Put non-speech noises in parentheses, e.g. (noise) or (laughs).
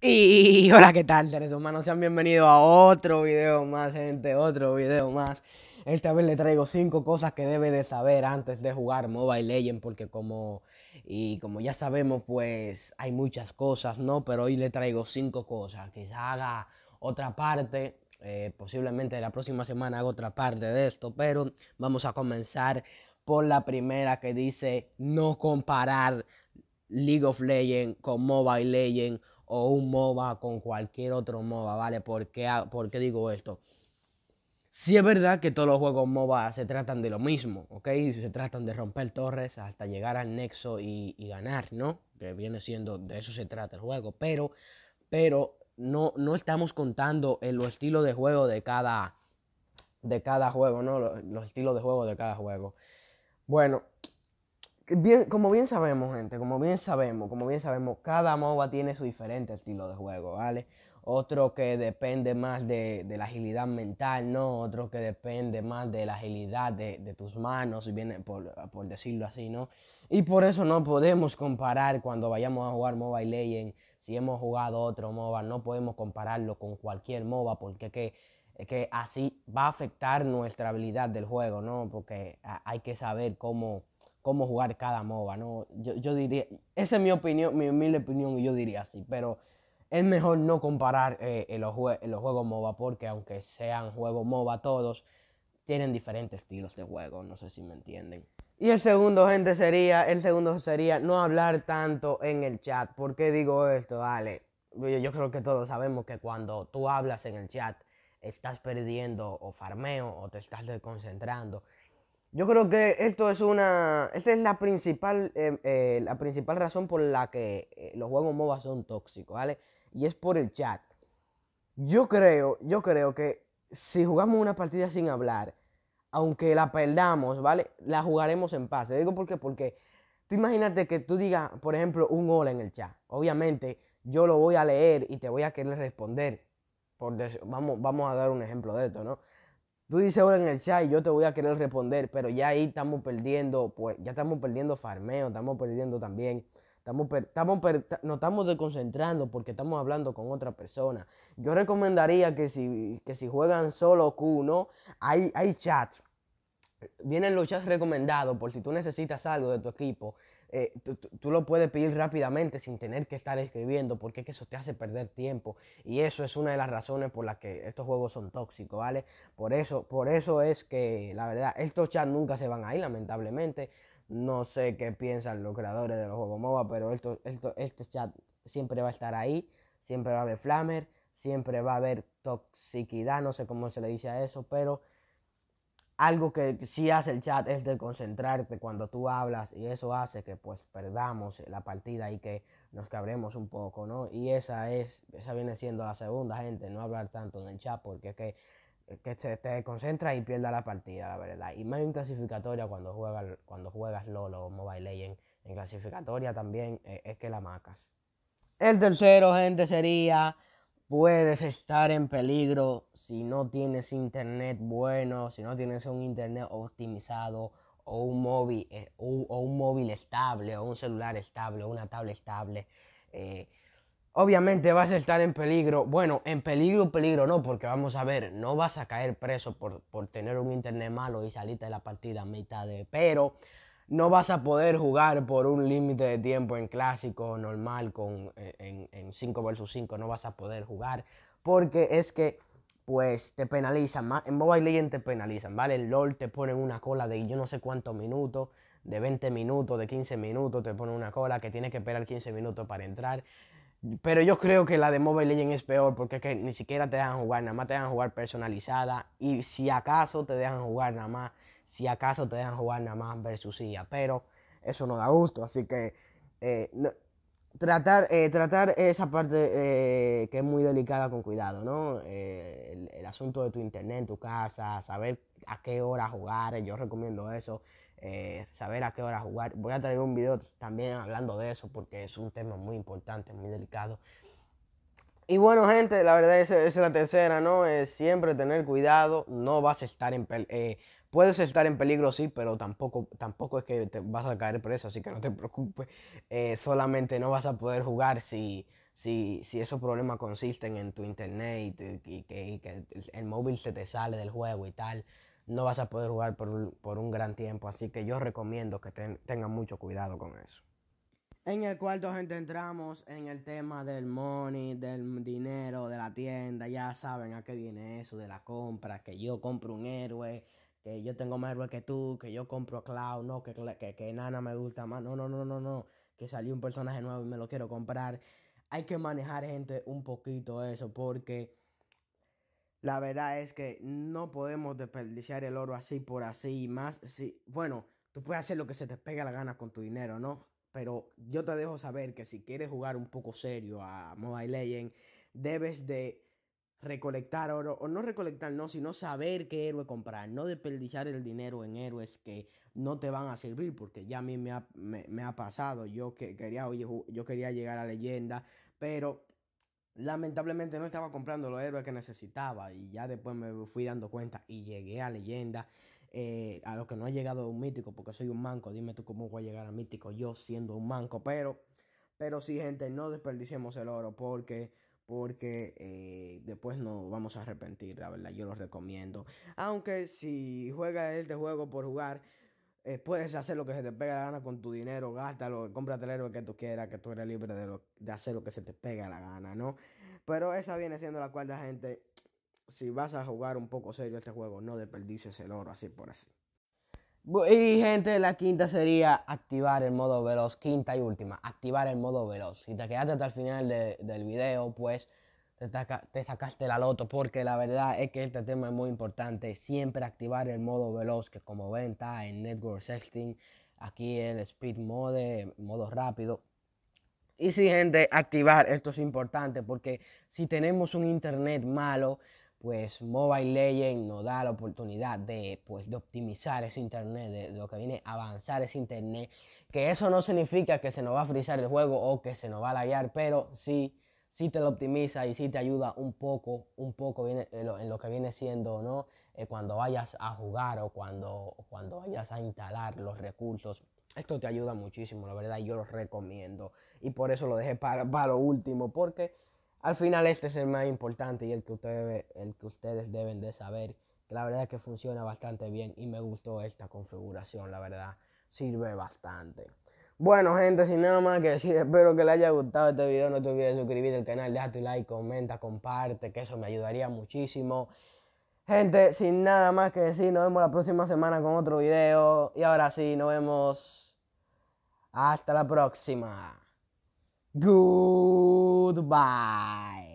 Y hola, ¿qué tal, seres humanos? Sean bienvenidos a otro video más, gente, otro video más. Esta vez le traigo cinco cosas que debe de saber antes de jugar Mobile Legends, porque como, y como ya sabemos, pues hay muchas cosas, ¿no? Pero hoy le traigo cinco cosas. Quizá haga otra parte, eh, posiblemente la próxima semana haga otra parte de esto, pero vamos a comenzar por la primera que dice no comparar League of Legends con Mobile Legends o un MOBA con cualquier otro MOBA, ¿vale? ¿Por qué, digo esto? Si es verdad que todos los juegos MOBA se tratan de lo mismo, ¿ok? Se tratan de romper torres hasta llegar al nexo y, ganar, ¿no? Que viene siendo, de eso se trata el juego, pero, pero no, no estamos contando en los estilos de juego de cada, de cada juego, ¿no? los estilos de juego de cada juego. Bueno, como bien sabemos, gente, como bien sabemos, como bien sabemos, cada MOBA tiene su diferente estilo de juego, ¿vale? Otro que depende más de, la agilidad mental, ¿no? Otro que depende más de la agilidad de, tus manos, viene por, por, decirlo así, ¿no? Y por eso no podemos comparar cuando vayamos a jugar MOBA y Legends, si hemos jugado otro MOBA, no podemos compararlo con cualquier MOBA porque que que así va a afectar nuestra habilidad del juego, ¿no? Porque hay que saber cómo, cómo jugar cada MOBA, ¿no? Yo, yo diría, esa es mi opinión, mi humilde opinión y yo diría así, pero es mejor no comparar eh, los, los juegos MOBA porque aunque sean juegos MOBA todos, tienen diferentes estilos de juego, no sé si me entienden. Y el segundo, gente, sería, el segundo sería no hablar tanto en el chat. ¿Por qué digo esto? Dale, yo, yo creo que todos sabemos que cuando tú hablas en el chat, estás perdiendo o farmeo o te estás desconcentrando yo creo que esto es una. Esta es la principal, eh, eh, la principal razón por la que eh, los juegos MOBA son tóxicos, ¿vale? Y es por el chat. Yo creo, yo creo que si jugamos una partida sin hablar, aunque la perdamos, ¿vale? La jugaremos en paz. Te digo por qué, porque tú imagínate que tú digas, por ejemplo, un hola en el chat. Obviamente, yo lo voy a leer y te voy a querer responder. Por vamos, vamos a dar un ejemplo de esto, ¿no? Tú dices ahora en el chat y yo te voy a querer responder, pero ya ahí estamos perdiendo, pues ya estamos perdiendo farmeo, estamos perdiendo también, estamos, estamos nos estamos desconcentrando porque estamos hablando con otra persona. Yo recomendaría que si, si juegan solo Q, ¿no? Hay, hay chats. Vienen los chats recomendados por si tú necesitas algo de tu equipo. Eh, tú, lo puedes pedir rápidamente sin tener que estar escribiendo, porque eso te hace perder tiempo. Y eso es una de las razones por las que estos juegos son tóxicos, ¿vale? Por eso, por eso es que, la verdad, estos chats nunca se van ahí, lamentablemente. No sé qué piensan los creadores de los juegos MOBA, pero esto, este chat siempre va a estar ahí, siempre va a haber flamer, siempre va a haber toxicidad, no sé cómo se le dice a eso, pero algo que sí hace el chat es de concentrarte cuando tú hablas y eso hace que pues perdamos la partida y que nos cabremos un poco, ¿no? Y esa es, esa viene siendo la segunda, gente, no hablar tanto en el chat porque es que, que te, te concentras y pierdas la partida, la verdad. Y más en clasificatoria cuando juegas, cuando juegas LOL o Mobile Legends, en clasificatoria también eh, es que la macas. El tercero, gente, sería puedes estar en peligro si no tienes internet bueno, si no tienes un internet optimizado o un móvil, eh, o, un móvil estable, o un celular estable, o una tablet estable. Eh, obviamente vas a estar en peligro. Bueno, en peligro, peligro no, porque vamos a ver, no vas a caer preso por, por tener un internet malo y salirte de la partida a mitad de... Pero no vas a poder jugar por un límite de tiempo en clásico normal con, eh, en, 5 versus 5, no vas a poder jugar porque es que pues te penalizan, en Mobile Legends te penalizan, ¿vale? En LOL te ponen una cola de yo no sé cuántos minutos, de 20 minutos, de 15 minutos, te ponen una cola que tienes que esperar 15 minutos para entrar. Pero yo creo que la de Mobile Legends es peor porque es que ni siquiera te dejan jugar, nada más te dejan jugar personalizada y si acaso te dejan jugar nada más si acaso te dejan jugar nada más versus silla pero eso no da gusto, así que eh, tratar, eh, tratar esa parte eh, que es muy delicada con cuidado, ¿no? El, asunto de tu internet, En tu casa, saber a qué hora jugar, yo recomiendo eso, saber a qué hora jugar. Voy a traer un video también hablando de eso porque es un tema muy importante, muy delicado. Y bueno, gente, la verdad es, es la tercera, ¿no? siempre tener cuidado, no vas a estar en... Puedes estar en peligro, sí, pero tampoco, tampoco es que te vas a caer preso, así que no te (laughs) preocupes. Eh, solamente no vas a poder jugar si, si, si esos problemas consisten en tu internet y, que, el móvil se te sale del juego y tal. No vas a poder jugar por un, gran tiempo, así que yo recomiendo que tengas tengan mucho cuidado con eso. En el cuarto, gente, entramos en el tema del money, del dinero, de la tienda. Ya saben a qué viene eso, de la compra, que yo compro un héroe, que yo tengo más héroes que tú, que yo compro Cloud, no, que, que, que Nana me gusta más, no, no, no, no, no, que salió un personaje nuevo y me lo quiero comprar. Hay que manejar, gente, un poquito eso, porque la verdad es que no podemos desperdiciar el oro así por así, más si, bueno, tú puedes hacer lo que se te pega la gana con tu dinero, ¿no? Pero yo te dejo saber que si quieres jugar un poco serio a Mobile Legends, debes de recolectar oro, o no recolectar, no, sino saber qué héroe comprar, no desperdiciar el dinero en héroes que no te van a servir, porque ya a mí me ha, me, ha pasado, yo que, quería, oye, yo quería llegar a leyenda, pero lamentablemente no estaba comprando los héroes que necesitaba y ya después me fui dando cuenta y llegué a leyenda, eh, a lo que no he llegado a un mítico, porque soy un manco, dime tú cómo voy a llegar a mítico yo siendo un manco, pero, pero sí gente, no desperdiciemos el oro porque porque eh, después no vamos a arrepentir, la verdad, yo lo recomiendo. Aunque si juegas este juego por jugar, eh, puedes hacer lo que se te pega la gana con tu dinero, gástalo, cómprate el héroe que tú quieras, que tú eres libre de, hacer lo que se te pega la gana, ¿no? Pero esa viene siendo la cuarta gente. Si vas a jugar un poco serio este juego, no desperdicies el oro así por así. Y gente, la quinta sería activar el modo veloz. Quinta y última, activar el modo veloz. Si te quedaste hasta el final del video, pues te, sacaste la loto, porque la verdad es que este tema es muy importante. Siempre activar el modo veloz, que como ven está en Network sexting aquí en Speed Mode, modo rápido. Y sí, gente, activar, esto es importante, porque si tenemos un internet malo, pues Mobile legend nos da la oportunidad de, pues, de optimizar ese internet, de, lo que viene avanzar ese internet. Que eso no significa que se nos va a frizar el juego o que se nos va a laguear, pero sí si te lo optimiza y si te ayuda un poco, un poco viene, en, lo, que viene siendo, ¿no? Eh, cuando vayas a jugar o cuando, cuando vayas a instalar los recursos. Esto te ayuda muchísimo, la verdad, yo lo recomiendo. Y por eso lo dejé para, para lo último, porque al final este es el más importante y el que, ustedes, el que ustedes deben de saber. Que la verdad es que funciona bastante bien y me gustó esta configuración, la verdad, sirve bastante. Bueno, gente, sin nada más que decir, (laughs) espero que les haya gustado este video. No te olvides de suscribirte al canal, deja tu like, comenta, comparte, que eso me ayudaría muchísimo. Gente, sin nada más que decir, nos vemos la próxima semana con otro video. Y ahora sí, nos vemos. Hasta la próxima. Goodbye.